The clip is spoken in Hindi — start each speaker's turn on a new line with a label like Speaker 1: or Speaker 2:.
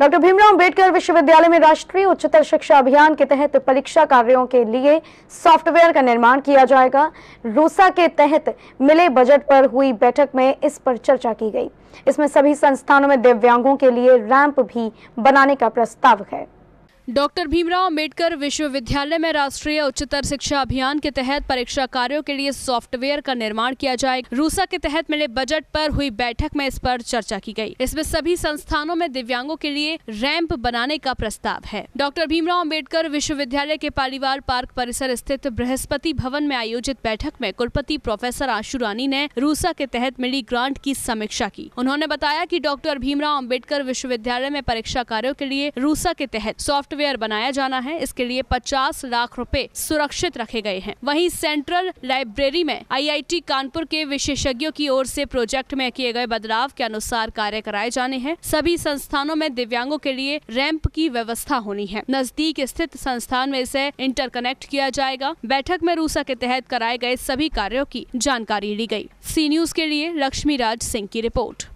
Speaker 1: डॉक्टर भीमराव अम्बेडकर विश्वविद्यालय में राष्ट्रीय उच्चतर शिक्षा अभियान के तहत परीक्षा कार्यों के लिए सॉफ्टवेयर का निर्माण किया जाएगा रूसा के तहत मिले बजट पर हुई बैठक में इस पर चर्चा की गई इसमें सभी संस्थानों में दिव्यांगों के लिए रैंप भी बनाने का प्रस्ताव है
Speaker 2: डॉक्टर भीमराव अम्बेडकर विश्वविद्यालय में राष्ट्रीय उच्चतर शिक्षा अभियान के तहत परीक्षा कार्यों के लिए सॉफ्टवेयर का निर्माण किया जाएगा रूसा के तहत मिले बजट पर हुई बैठक में इस पर चर्चा की गई। इसमें सभी संस्थानों में दिव्यांगों के लिए रैंप बनाने का प्रस्ताव है डॉक्टर भीमराव अम्बेडकर विश्वविद्यालय के पालीवाल पार्क परिसर स्थित बृहस्पति भवन में आयोजित बैठक में कुलपति प्रोफेसर आशुरानी ने रूसा के तहत मिली ग्रांट की समीक्षा की उन्होंने बताया की डॉक्टर भीमराव अम्बेडकर विश्वविद्यालय में परीक्षा कार्यो के लिए रूसा के तहत सॉफ्टवेयर वेयर बनाया जाना है इसके लिए 50 लाख रुपए सुरक्षित रखे गए हैं वहीं सेंट्रल लाइब्रेरी में आईआईटी कानपुर के विशेषज्ञों की ओर से प्रोजेक्ट में किए गए बदलाव के अनुसार कार्य कराए जाने हैं सभी संस्थानों में दिव्यांगों के लिए रैंप की व्यवस्था होनी है नजदीक स्थित संस्थान में इसे इंटरकनेक्ट किया जाएगा बैठक में रूसा के तहत कराए गए सभी कार्यों की जानकारी ली गयी सी न्यूज के लिए लक्ष्मी राज सिंह की रिपोर्ट